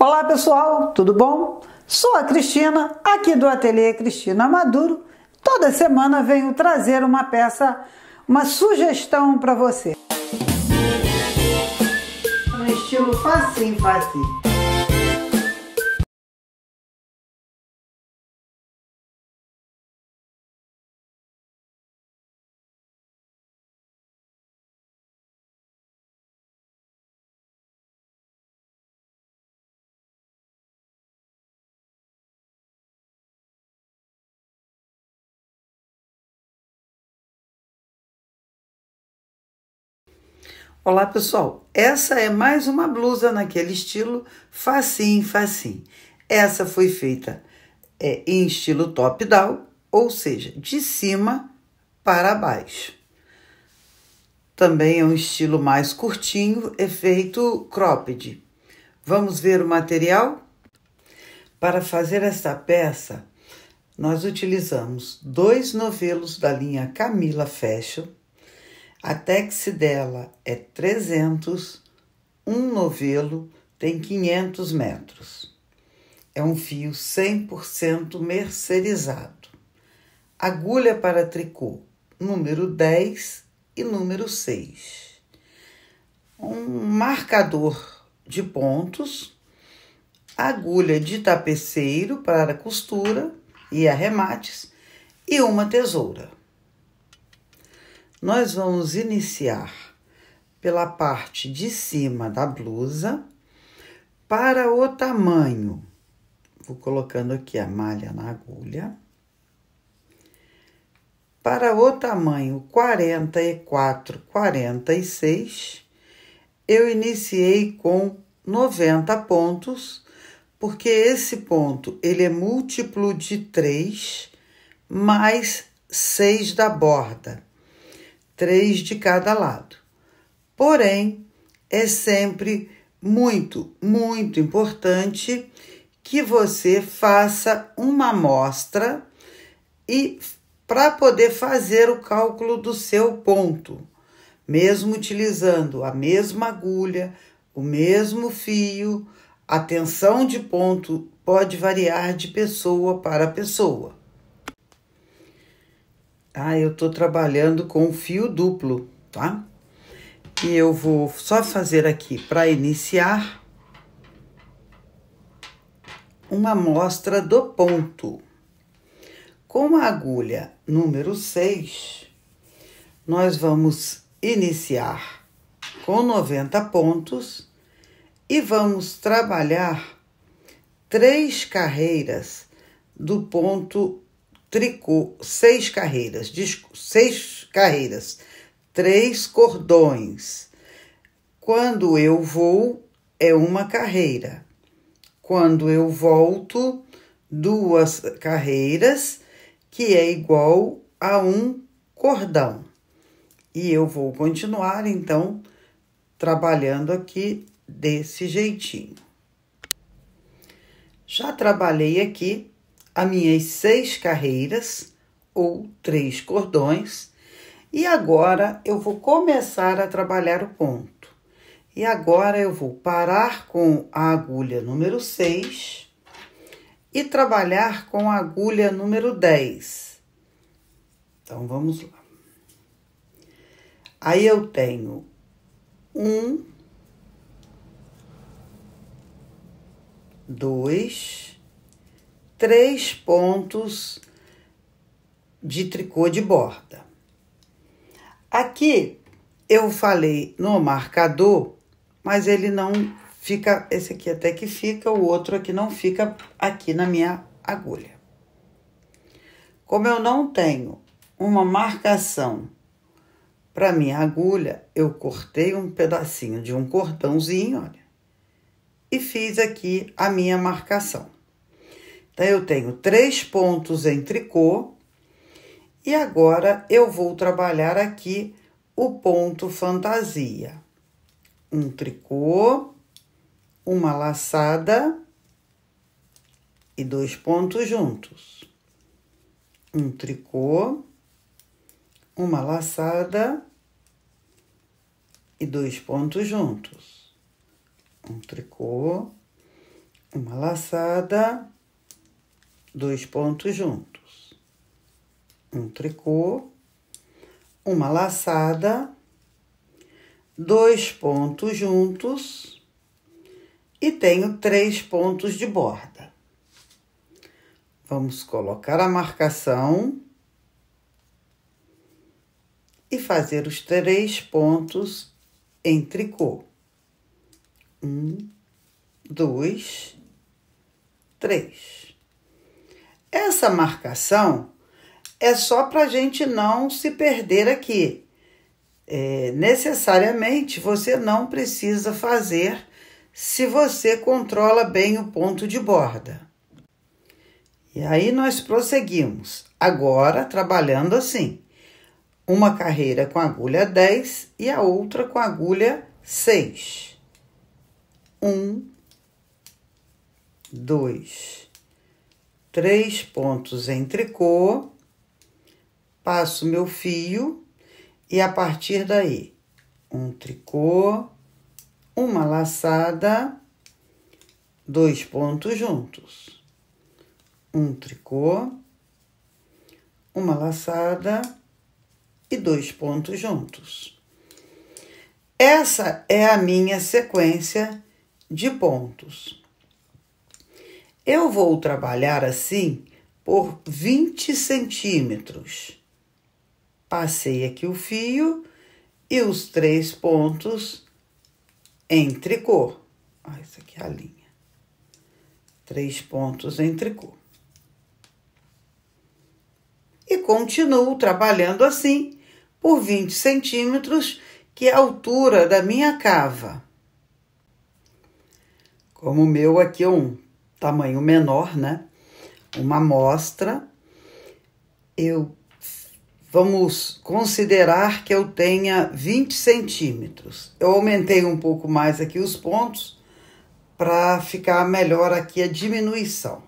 Olá pessoal, tudo bom? Sou a Cristina, aqui do Ateliê Cristina Maduro. Toda semana venho trazer uma peça, uma sugestão para você. Um estilo facinho, facinho. Olá pessoal, essa é mais uma blusa naquele estilo facinho, facinho. Essa foi feita é, em estilo top down, ou seja, de cima para baixo. Também é um estilo mais curtinho, efeito cropped. Vamos ver o material? Para fazer esta peça, nós utilizamos dois novelos da linha Camila Fashion, até que se dela é 300, um novelo tem 500 metros. É um fio 100% mercerizado. Agulha para tricô, número 10 e número 6. Um marcador de pontos, agulha de tapeceiro para costura e arremates e uma tesoura nós vamos iniciar pela parte de cima da blusa para o tamanho. Vou colocando aqui a malha na agulha. Para o tamanho 44, 46, eu iniciei com 90 pontos, porque esse ponto ele é múltiplo de 3 mais 6 da borda três de cada lado. Porém, é sempre muito, muito importante que você faça uma amostra e para poder fazer o cálculo do seu ponto, mesmo utilizando a mesma agulha, o mesmo fio, a tensão de ponto pode variar de pessoa para pessoa. Ah, eu estou trabalhando com fio duplo, tá? E eu vou só fazer aqui para iniciar uma amostra do ponto. Com a agulha número 6, nós vamos iniciar com 90 pontos e vamos trabalhar três carreiras do ponto tricô, seis carreiras, seis carreiras, três cordões. Quando eu vou, é uma carreira. Quando eu volto, duas carreiras, que é igual a um cordão. E eu vou continuar, então, trabalhando aqui desse jeitinho. Já trabalhei aqui as minhas seis carreiras ou três cordões e agora eu vou começar a trabalhar o ponto. E agora eu vou parar com a agulha número 6 e trabalhar com a agulha número 10. Então vamos lá. Aí eu tenho um, dois, três pontos de tricô de borda. Aqui eu falei no marcador, mas ele não fica, esse aqui até que fica, o outro aqui não fica aqui na minha agulha. Como eu não tenho uma marcação para minha agulha, eu cortei um pedacinho de um cordãozinho, olha, e fiz aqui a minha marcação. Então, eu tenho três pontos em tricô e agora eu vou trabalhar aqui o ponto fantasia. Um tricô, uma laçada e dois pontos juntos. Um tricô, uma laçada e dois pontos juntos. Um tricô, uma laçada dois pontos juntos, um tricô, uma laçada, dois pontos juntos e tenho três pontos de borda. Vamos colocar a marcação e fazer os três pontos em tricô. Um, dois, três. Essa marcação é só para a gente não se perder aqui. É, necessariamente você não precisa fazer se você controla bem o ponto de borda. E aí nós prosseguimos, agora trabalhando assim: uma carreira com agulha 10 e a outra com agulha 6. Um, dois três pontos em tricô, passo meu fio e a partir daí, um tricô, uma laçada, dois pontos juntos, um tricô, uma laçada e dois pontos juntos. Essa é a minha sequência de pontos. Eu vou trabalhar assim por 20 centímetros. Passei aqui o fio e os três pontos em tricô. Ah, isso aqui é a linha. Três pontos em tricô. E continuo trabalhando assim por 20 centímetros, que é a altura da minha cava. Como o meu aqui é um tamanho menor, né? Uma amostra. Eu vamos considerar que eu tenha 20 centímetros. Eu aumentei um pouco mais aqui os pontos para ficar melhor aqui a diminuição.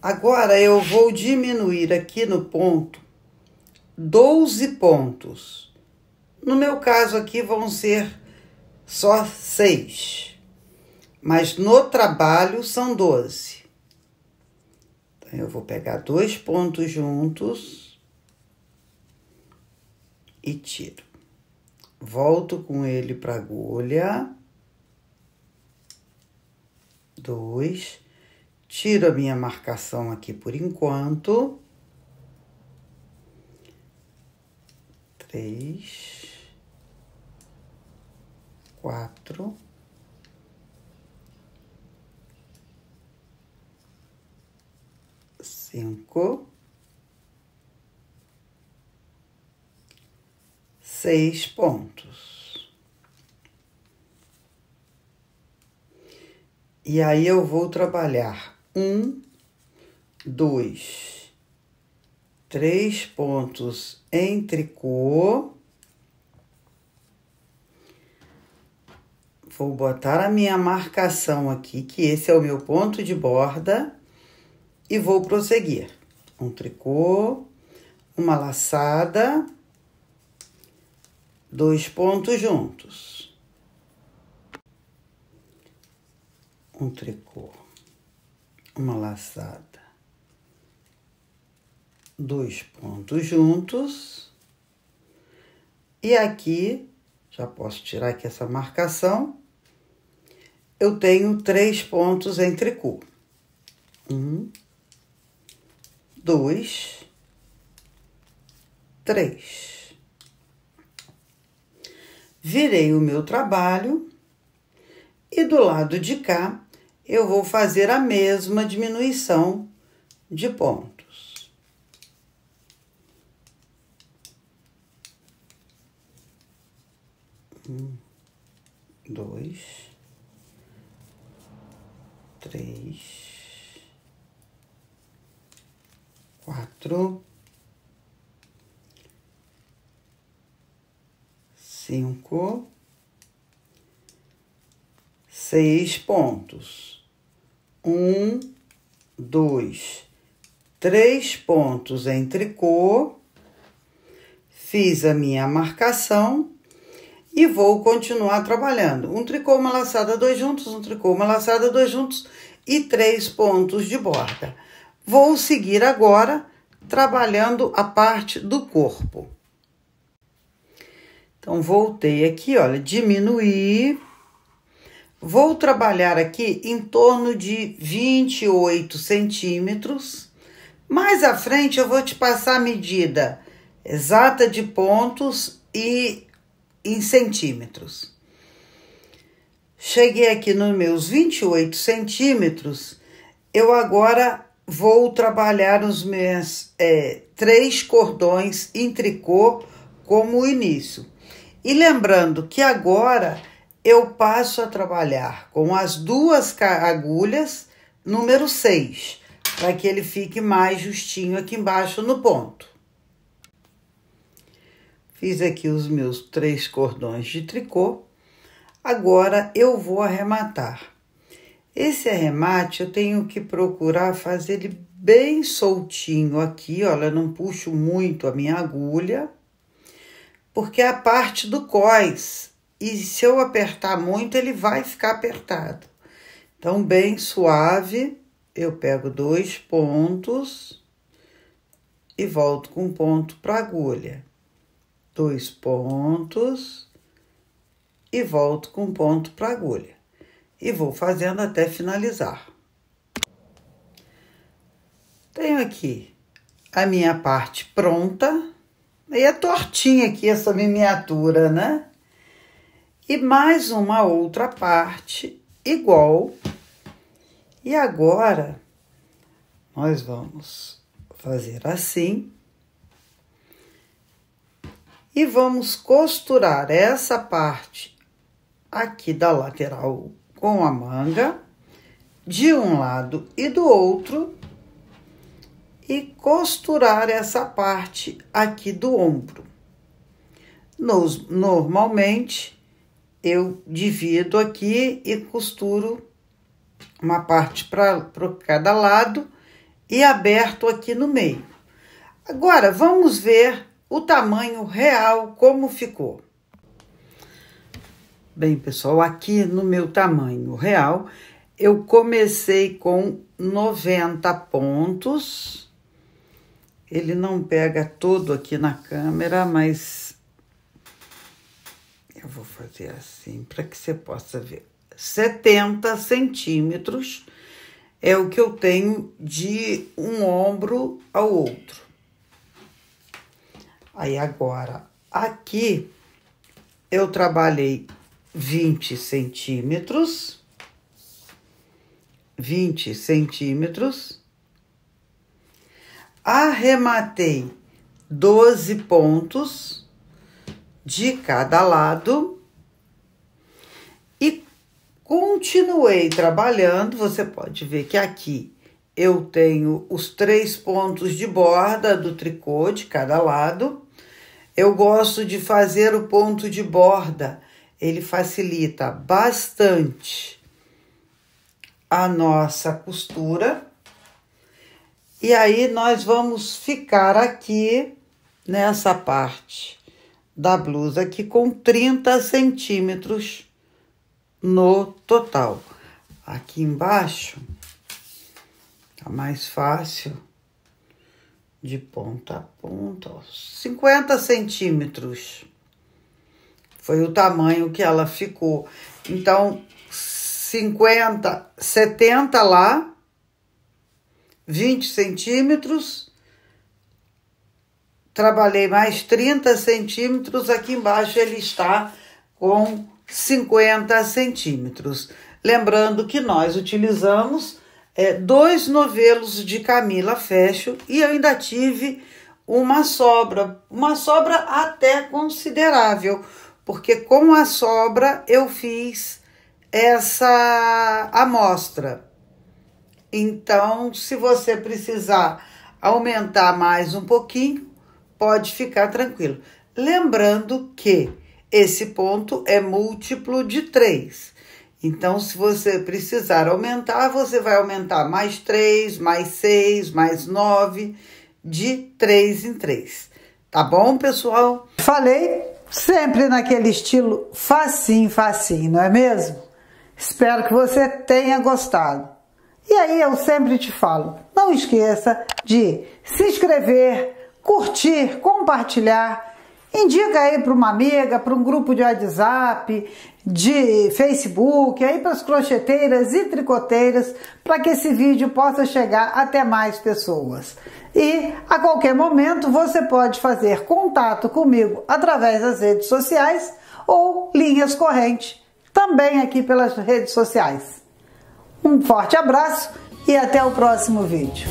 Agora eu vou diminuir aqui no ponto 12 pontos. No meu caso aqui vão ser só 6 mas no trabalho são 12. Então, eu vou pegar dois pontos juntos e tiro. Volto com ele para a agulha. Dois. Tiro a minha marcação aqui por enquanto. Três. Quatro cinco, seis pontos. E aí eu vou trabalhar um, dois, três pontos em tricô. Vou botar a minha marcação aqui, que esse é o meu ponto de borda e vou prosseguir. Um tricô, uma laçada, dois pontos juntos. Um tricô, uma laçada, dois pontos juntos. E aqui, já posso tirar aqui essa marcação, eu tenho três pontos em tricô. Um, dois, três. Virei o meu trabalho e do lado de cá eu vou fazer a mesma diminuição de pontos. Um, dois, três. quatro, cinco, seis pontos. Um, dois, três pontos em tricô. Fiz a minha marcação e vou continuar trabalhando. Um tricô, uma laçada, dois juntos, um tricô, uma laçada, dois juntos e três pontos de borda. Vou seguir agora trabalhando a parte do corpo. Então, voltei aqui, olha, diminuir. Vou trabalhar aqui em torno de 28 centímetros. Mais à frente, eu vou te passar a medida exata de pontos e em centímetros. Cheguei aqui nos meus 28 centímetros, eu agora vou trabalhar os meus é, três cordões em tricô como o início. E lembrando que agora eu passo a trabalhar com as duas agulhas número 6, para que ele fique mais justinho aqui embaixo no ponto. Fiz aqui os meus três cordões de tricô. Agora eu vou arrematar. Esse arremate eu tenho que procurar fazer ele bem soltinho aqui, olha, não puxo muito a minha agulha, porque é a parte do cós, e se eu apertar muito, ele vai ficar apertado. Então, bem suave, eu pego dois pontos e volto com um ponto para a agulha. Dois pontos e volto com um ponto para a agulha e vou fazendo até finalizar. Tenho aqui a minha parte pronta, meia é tortinha aqui essa miniatura, né? E mais uma outra parte igual. E agora, nós vamos fazer assim. E vamos costurar essa parte aqui da lateral com a manga de um lado e do outro e costurar essa parte aqui do ombro. Nos, normalmente, eu divido aqui e costuro uma parte para cada lado e aberto aqui no meio. Agora, vamos ver o tamanho real, como ficou. Bem, pessoal, aqui no meu tamanho real, eu comecei com 90 pontos. Ele não pega todo aqui na câmera, mas eu vou fazer assim para que você possa ver. 70 centímetros é o que eu tenho de um ombro ao outro. Aí agora, aqui eu trabalhei 20 centímetros, 20 centímetros, arrematei 12 pontos de cada lado e continuei trabalhando. Você pode ver que aqui eu tenho os três pontos de borda do tricô de cada lado. Eu gosto de fazer o ponto de borda ele facilita bastante a nossa costura. E aí nós vamos ficar aqui nessa parte da blusa aqui com 30 centímetros no total. Aqui embaixo tá mais fácil de ponta a ponta, ó, 50 centímetros. Foi o tamanho que ela ficou. Então, 50, 70 lá, 20 centímetros. Trabalhei mais 30 centímetros. Aqui embaixo ele está com 50 centímetros. Lembrando que nós utilizamos é, dois novelos de Camila Fecho e eu ainda tive uma sobra, uma sobra até considerável porque com a sobra eu fiz essa amostra. Então, se você precisar aumentar mais um pouquinho, pode ficar tranquilo. Lembrando que esse ponto é múltiplo de 3. Então, se você precisar aumentar, você vai aumentar mais 3, mais 6, mais 9, de 3 em 3. Tá bom, pessoal? Falei Sempre naquele estilo facinho, facinho, não é mesmo? Espero que você tenha gostado. E aí eu sempre te falo, não esqueça de se inscrever, curtir, compartilhar Indica aí para uma amiga, para um grupo de WhatsApp, de Facebook, aí para as crocheteiras e tricoteiras, para que esse vídeo possa chegar até mais pessoas. E a qualquer momento você pode fazer contato comigo através das redes sociais ou linhas correntes, também aqui pelas redes sociais. Um forte abraço e até o próximo vídeo.